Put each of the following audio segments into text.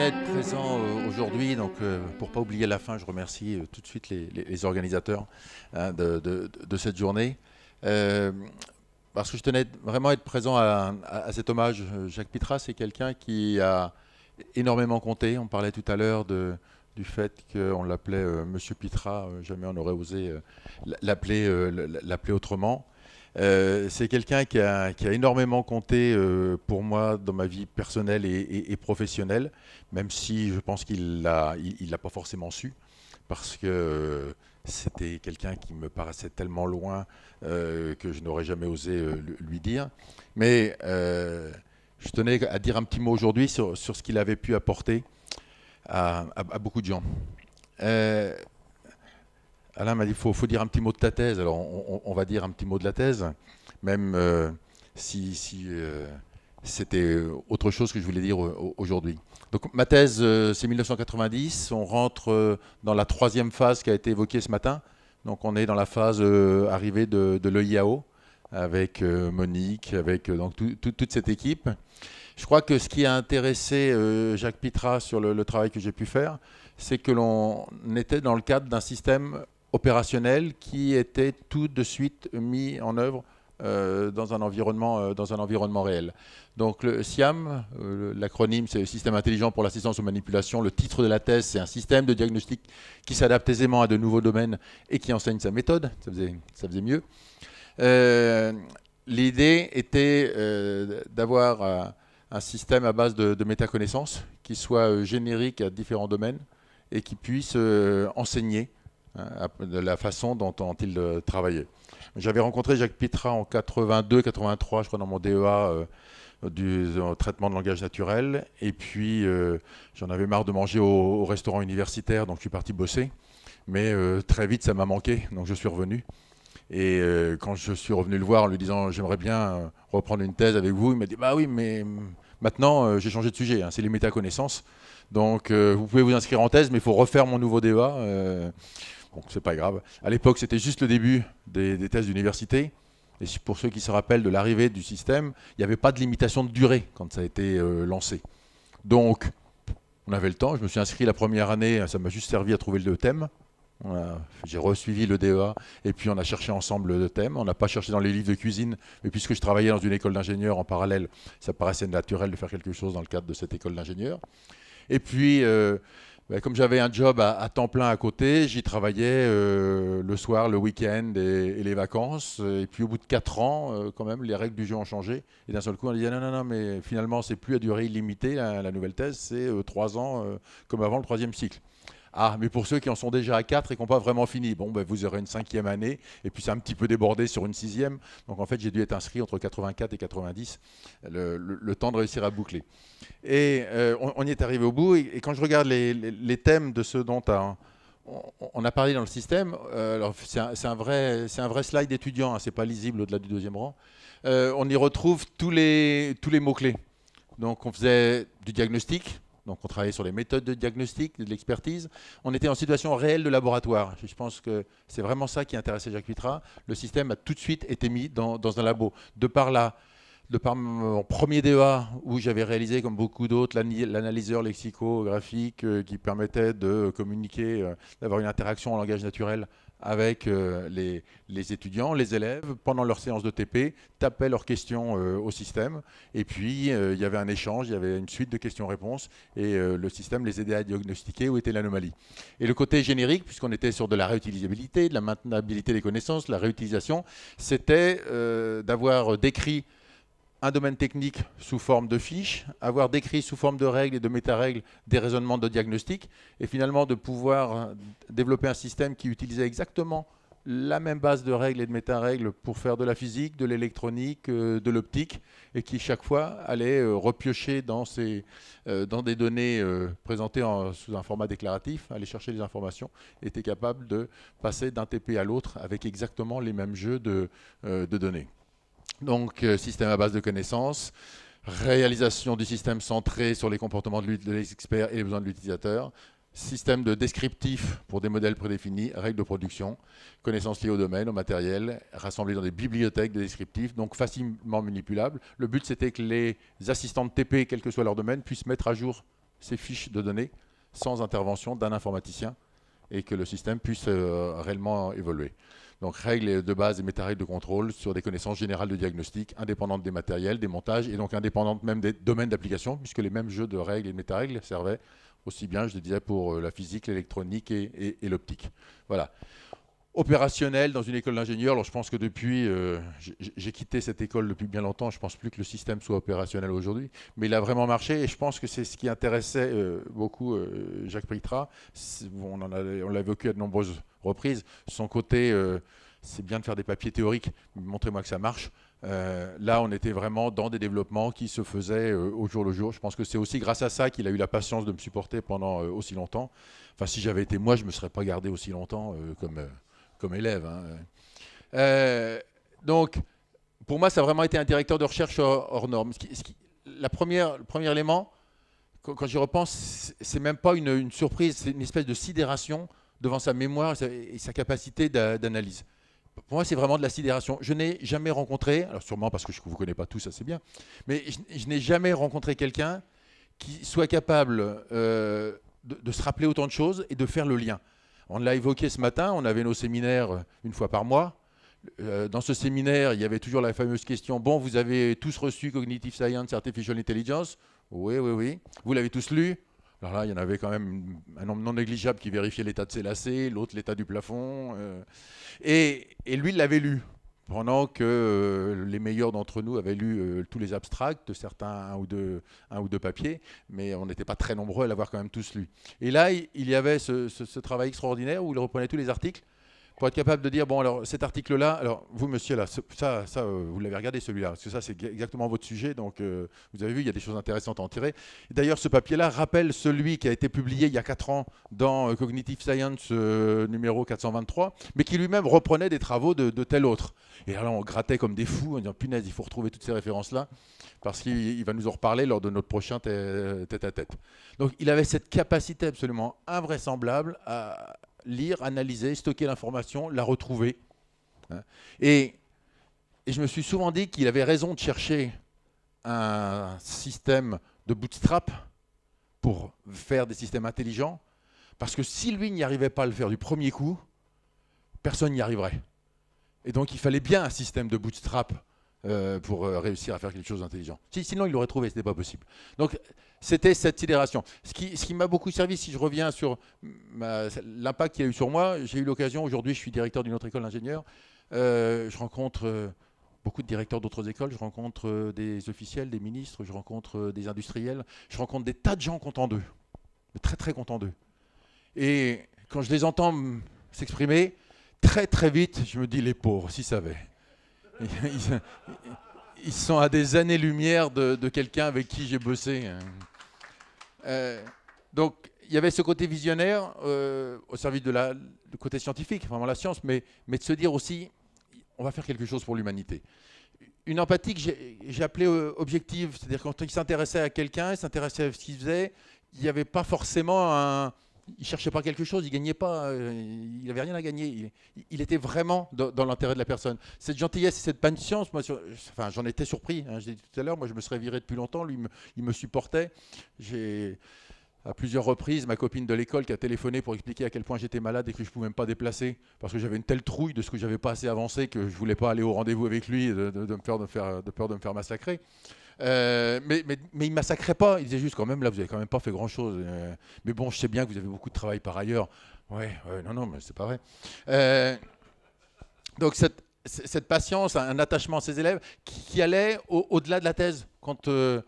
à être présent euh, aujourd'hui. Donc, euh, pour pas oublier la fin, je remercie euh, tout de suite les, organisateurs hein, de, cette journée. parce que je tenais vraiment à être présent à, cet hommage. Jacques Pitras, c'est quelqu'un qui a énormément compté. On parlait tout à l'heure de, du fait qu'on l'appelait Monsieur Pitras. jamais on n'aurait osé l'appeler autrement. Euh, c'est quelqu'un qui a, énormément compté euh, pour moi dans ma vie personnelle et, professionnelle, même si je pense qu'il ne l'a il, pas forcément su, parce que euh, c'était quelqu'un qui me paraissait tellement loin que je n'aurais jamais osé lui dire. Mais je tenais à dire un petit mot aujourd'hui sur, ce qu'il avait pu apporter à beaucoup de gens. Alain m'a dit, il faut, dire un petit mot de ta thèse. Alors, on, va dire un petit mot de la thèse, même euh, si, euh, c'était autre chose que je voulais dire aujourd'hui. Donc, ma thèse, euh, c'est 1990. On rentre dans la troisième phase qui a été évoquée ce matin. Donc, on est dans la phase arrivée de, l'EIAO avec Monique, avec donc, toute cette équipe. Je crois que ce qui a intéressé Jacques Pitras sur le travail que j'ai pu faire, c'est que l'on était dans le cadre d'un système opérationnel qui était tout de suite mis en œuvre euh, dans, un environnement, euh, dans un environnement réel. Donc le SIAM, euh, l'acronyme c'est Système intelligent pour l'assistance aux manipulations, le titre de la thèse c'est un système de diagnostic qui s'adapte aisément à de nouveaux domaines et qui enseigne sa méthode, ça faisait, mieux. L'idée était d'avoir un système à base de, de métaconnaissances qui soit générique à différents domaines et qui puisse enseigner euh, de la façon dont ont-ils euh, travaillé. J'avais rencontré Jacques Pitra en 82-83, je crois, dans mon DEA euh, du traitement de langage naturel. Et puis, j'en avais marre de manger au, restaurant universitaire, donc je suis parti bosser. Mais très vite, ça m'a manqué, donc je suis revenu. Et quand je suis revenu le voir en lui disant j'aimerais bien reprendre une thèse avec vous, il m'a dit bah oui, mais maintenant j'ai changé de sujet, hein, c'est les métaconnaissances. Donc vous pouvez vous inscrire en thèse, mais il faut refaire mon nouveau DEA ce c'est pas grave. À l'époque, c'était juste le début des, thèses tests d'université. Et pour ceux qui se rappellent de l'arrivée du système, il n'y avait pas de limitation de durée quand ça a été euh, lancé. Donc, on avait le temps. Je me suis inscrit la première année. Euh, ça m'a juste servi à trouver le thème. J'ai reçu le DEA et puis on a cherché ensemble le thème. On n'a pas cherché dans les livres de cuisine, mais puisque je travaillais dans une école d'ingénieurs en parallèle, ça paraissait naturel de faire quelque chose dans le cadre de cette école d'ingénieurs. Et puis, euh, ben, comme j'avais un job à, temps plein à côté, j'y travaillais euh, le soir, le week-end et, les vacances. Et puis au bout de quatre ans, euh, quand même, les règles du jeu ont changé. Et d'un seul coup, on disait non, non, non, mais finalement, c'est plus à durée illimitée. La, nouvelle thèse, c'est euh, trois ans comme avant le troisième cycle. Ah, mais pour ceux qui en sont déjà à 4 et qui n'ont pas vraiment fini, bon, ben, vous aurez une cinquième année, et puis c'est un petit peu débordé sur une sixième. Donc en fait, j'ai dû être inscrit entre 84 et 90, le, temps de réussir à boucler. Et euh, on, y est arrivé au bout, et, quand je regarde les, thèmes de ceux dont on, a parlé dans le système, euh, alors c'est un, vrai, slide étudiant, ce hein, c'est pas lisible au-delà du deuxième rang, euh, on y retrouve tous les, tous les mots-clés. Donc on faisait du diagnostic, donc on travaillait sur les méthodes de diagnostic, de l'expertise. On était en situation réelle de laboratoire. Je pense que c'est vraiment ça qui intéressait Jacques Vitra. Le système a tout de suite été mis dans, un labo. De par là, de par mon premier DEA où j'avais réalisé, comme beaucoup d'autres, l'analyseur lexicographique euh, qui permettait de communiquer, euh, d'avoir une interaction en langage naturel avec euh, les, étudiants, les élèves, pendant leur séance de TP, tapaient leurs questions euh, au système. Et puis, euh, il y avait un échange, il y avait une suite de questions-réponses, et le système les aidait à diagnostiquer où était l'anomalie. Et le côté générique, puisqu'on était sur de la réutilisabilité, de la maintenabilité des connaissances, la réutilisation, c'était d'avoir décrit un domaine technique sous forme de fiches, avoir décrit sous forme de règles et de méta-règles des raisonnements de diagnostic, et finalement de pouvoir euh, développer un système qui utilisait exactement la même base de règles et de méta-règles pour faire de la physique, de l'électronique, euh, de l'optique, et qui chaque fois allait euh, repiocher dans, dans des données présentées sous un format déclaratif, aller chercher des informations, était capable de passer d'un TP à l'autre avec exactement les mêmes jeux de données. Donc, euh, système à base de connaissances, réalisation du système centré sur les comportements de l'expert et les besoins de l'utilisateur, système de descriptif pour des modèles prédéfinis, règles de production, connaissances liées au domaine, au matériel, rassemblées dans des bibliothèques de descriptifs, donc facilement manipulables. Le but, c'était que les assistants de TP, quel que soit leur domaine, puissent mettre à jour ces fiches de données sans intervention d'un informaticien et que le système puisse euh, réellement évoluer. Donc règles de base et méta-règles de contrôle sur des connaissances générales de diagnostic, indépendantes des matériels, des montages, et donc indépendantes même des domaines d'application, puisque les mêmes jeux de règles et de méta-règles servaient aussi bien, je le disais, pour euh, la physique, l'électronique et, l'optique. Voilà opérationnel dans une école d'ingénieur. Alors je pense que depuis, euh, j'ai quitté cette école depuis bien longtemps, je pense plus que le système soit opérationnel aujourd'hui, mais il a vraiment marché et je pense que c'est ce qui intéressait euh, beaucoup Jacques Pritra. On, on l'a évoqué à de nombreuses Reprise. Son côté, euh, c'est bien de faire des papiers théoriques, montrez-moi que ça marche. Euh, là, on était vraiment dans des développements qui se faisaient euh, au jour le jour. Je pense que c'est aussi grâce à ça qu'il a eu la patience de me supporter pendant aussi longtemps. Enfin, si j'avais été moi, je ne me serais pas gardé aussi longtemps comme, comme élève. Hein. donc, pour moi, ça a vraiment été un directeur de recherche hors, norme. la première, le premier élément, quand, j'y repense, c'est même pas une surprise, c'est une espèce de sidération devant sa mémoire et sa, capacité d'analyse. Pour moi, c'est vraiment de la sidération. Je n'ai jamais rencontré, alors sûrement parce que je ne vous connais pas tous, ça c'est bien, mais je, n'ai jamais rencontré quelqu'un qui soit capable euh, de, se rappeler autant de choses et de faire le lien. On l'a évoqué ce matin, on avait nos séminaires euh, une fois par mois. Euh, dans ce séminaire, il y avait toujours la fameuse question, bon, vous avez tous reçu Cognitive Science, Artificial Intelligence Oui, oui, oui. Vous l'avez tous lu alors là, il y en avait quand même un nombre non négligeable qui vérifiait l'état de ses lacets, l'autre l'état du plafond. Euh. et, lui, il l'avait lu, pendant que euh, les meilleurs d'entre nous avaient lu euh, tous les abstracts, certains un ou deux, papiers, mais on n'était pas très nombreux à l'avoir quand même tous lu. Et là, il y avait ce travail extraordinaire où il reprenait tous les articles pour être capable de dire bon alors cet article là alors vous monsieur là ça ça euh, vous l'avez regardé celui-là parce que ça c'est exactement votre sujet donc euh, vous avez vu il y a des choses intéressantes à en tirer d'ailleurs ce papier là rappelle celui qui a été publié il y a 4 ans dans euh, Cognitive Science numéro 423 mais qui lui-même reprenait des travaux de, de, tel autre et alors on grattait comme des fous en disant punaise il faut retrouver toutes ces références là parce qu'il va nous en reparler lors de notre prochain tête à tête donc il avait cette capacité absolument invraisemblable à lire, analyser, stocker l'information, la retrouver. Hein. Et, je me suis souvent dit qu'il avait raison de chercher un système de bootstrap pour faire des systèmes intelligents, parce que si lui n'y arrivait pas à le faire du premier coup, personne n'y arriverait. Et donc il fallait bien un système de bootstrap euh, pour euh, réussir à faire quelque chose d'intelligent. Sinon, il l'aurait trouvé, ce n'était pas possible. Donc, c'était cette sidération. Ce qui, ce qui m'a beaucoup servi, si je reviens sur l'impact qu'il a eu sur moi, j'ai eu l'occasion, aujourd'hui, je suis directeur d'une autre école d'ingénieurs, euh, je rencontre beaucoup de directeurs d'autres écoles, je rencontre des officiels, des ministres, je rencontre des industriels, je rencontre des tas de gens contents d'eux, très très contents d'eux. Et quand je les entends s'exprimer, très très vite, je me dis les pauvres, s'ils savaient. Ils sont à des années-lumière de, quelqu'un avec qui j'ai bossé. Euh, donc, il y avait ce côté visionnaire euh, au service de la, du côté scientifique, vraiment la science, mais, mais de se dire aussi, on va faire quelque chose pour l'humanité. Une empathie que j'ai appelée euh, objective, c'est-à-dire quand il s'intéressait à quelqu'un, il s'intéressait à ce qu'il faisait, il n'y avait pas forcément un, il cherchait pas quelque chose, il gagnait pas, euh, il n'avait rien à gagner. Il, était vraiment dans, l'intérêt de la personne. Cette gentillesse et cette patience, moi, enfin, j'en étais surpris. Hein, je dit tout à l'heure, moi, je me serais viré depuis longtemps. Lui, il me supportait. J'ai à plusieurs reprises ma copine de l'école qui a téléphoné pour expliquer à quel point j'étais malade et que je ne pouvais même pas déplacer parce que j'avais une telle trouille de ce que j'avais pas assez avancé que je voulais pas aller au rendez-vous avec lui de peur de me faire massacrer. Euh, mais, mais, il ne massacrait pas. Il disait juste quand même, là, vous n'avez quand même pas fait grand-chose. Euh, mais bon, je sais bien que vous avez beaucoup de travail par ailleurs. Ouais, non, non, mais c'est pas vrai. Euh, donc cette, patience, un attachement à ses élèves qui, allait au-delà de la thèse. Quand ben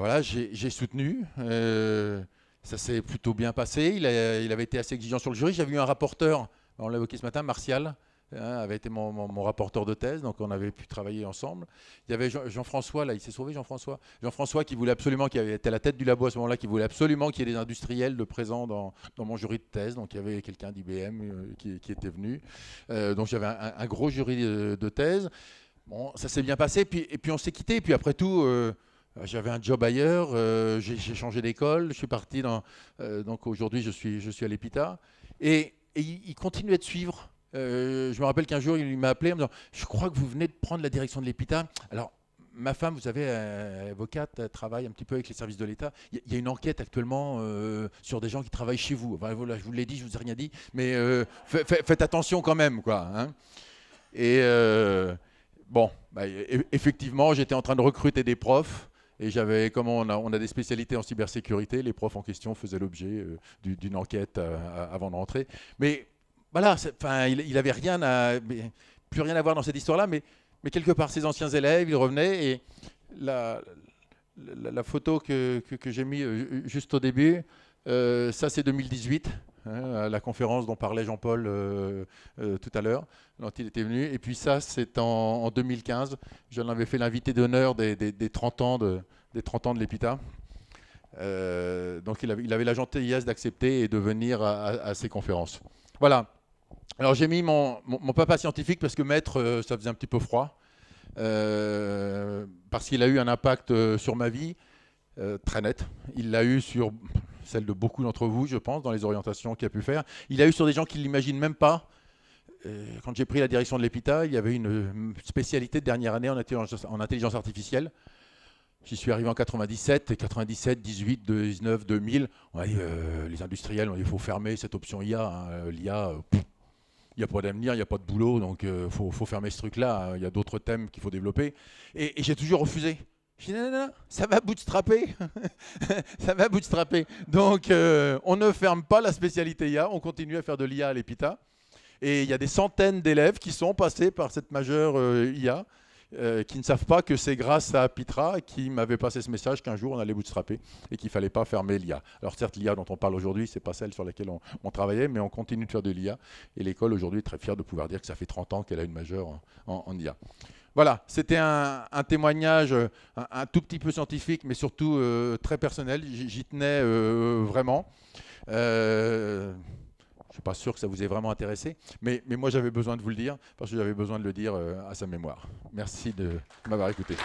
voilà, j'ai soutenu. ça s'est plutôt bien passé. Il, il, avait été assez exigeant sur le jury. J'avais eu un rapporteur, on l'a évoqué ce matin, Martial, Hein, avait été mon, rapporteur de thèse, donc on avait pu travailler ensemble. Il y avait Jean-François, là, il s'est sauvé, Jean-François. Jean-François qui voulait absolument, qui était à la tête du labo à ce moment-là, qui voulait absolument qu'il y ait des industriels de présents dans, mon jury de thèse. Donc il y avait quelqu'un d'IBM euh, qui, était venu. Euh, donc j'avais un, gros jury de, thèse. Bon, ça s'est bien passé, puis, et puis on s'est quitté, et puis après tout. Euh, j'avais un job ailleurs, j'ai changé d'école, je suis parti dans. donc aujourd'hui, je suis, je suis à l'EPITA. Et, et, il continuait de suivre euh, je me rappelle qu'un jour, il m'a appelé en me disant Je crois que vous venez de prendre la direction de l'épita Alors, ma femme, vous savez, euh, avocate, euh, travaille un petit peu avec les services de l'État. Il y, a une enquête actuellement sur des gens qui travaillent chez vous. voilà, je vous l'ai dit, je ne vous ai rien dit, mais faites attention quand même, quoi. Hein. Et bon, bah, effectivement, j'étais en train de recruter des profs. Et j'avais, comme on a, on a, des spécialités en cybersécurité, les profs en question faisaient l'objet d'une enquête avant de rentrer. Mais voilà, enfin, il, il avait rien à, plus rien à voir dans cette histoire-là, mais, mais quelque part, ses anciens élèves, ils revenaient et la, la, photo que, j'ai mise euh, juste au début, euh, ça c'est 2018. Hein, la conférence dont parlait Jean-Paul euh, tout à l'heure, quand il était venu. Et puis ça, c'est en, 2015. Je l'avais fait l'invité d'honneur des, 30 ans de, des 30 ans de l'EPITA. donc il avait, la gentillesse d'accepter et de venir à, à, ces conférences. Voilà. Alors j'ai mis mon, papa scientifique parce que maître, euh, ça faisait un petit peu froid, euh, parce qu'il a eu un impact euh, sur ma vie très net. Il l'a eu sur celle de beaucoup d'entre vous, je pense, dans les orientations qu'il a pu faire. Il a eu sur des gens qui ne l'imaginent même pas. Quand j'ai pris la direction de l'EPITA, il y avait une spécialité de dernière année en intelligence, en intelligence artificielle. J'y suis arrivé en 97, 97, 18, 19, 2000. les industriels, il faut fermer cette option IA. Hein, L'IA, il n'y a pas d'avenir, il n'y a pas de boulot, donc il euh, faut, fermer ce truc-là, il y a d'autres thèmes qu'il faut développer. Et, j'ai toujours refusé. Je dis non, non, non, ça va bootstrapper. ça va bootstrapper. Donc, euh, on ne ferme pas la spécialité IA, on continue à faire de l'IA à l'EPITA. Et il y a des centaines d'élèves qui sont passés par cette majeure euh, IA euh, qui ne savent pas que c'est grâce à Pitra qui m'avait passé ce message qu'un jour on allait bootstrapper et qu'il ne fallait pas fermer l'IA. Alors certes, l'IA dont on parle aujourd'hui, ce n'est pas celle sur laquelle on, travaillait, mais on continue de faire de l'IA. Et l'école aujourd'hui est très fière de pouvoir dire que ça fait 30 ans qu'elle a une majeure en, IA. Voilà, c'était un, témoignage un, tout petit peu scientifique, mais surtout euh, très personnel. J'y tenais euh, vraiment. Je ne suis pas sûr que ça vous ait vraiment intéressé, mais, mais moi j'avais besoin de vous le dire parce que j'avais besoin de le dire euh, à sa mémoire. Merci de m'avoir écouté.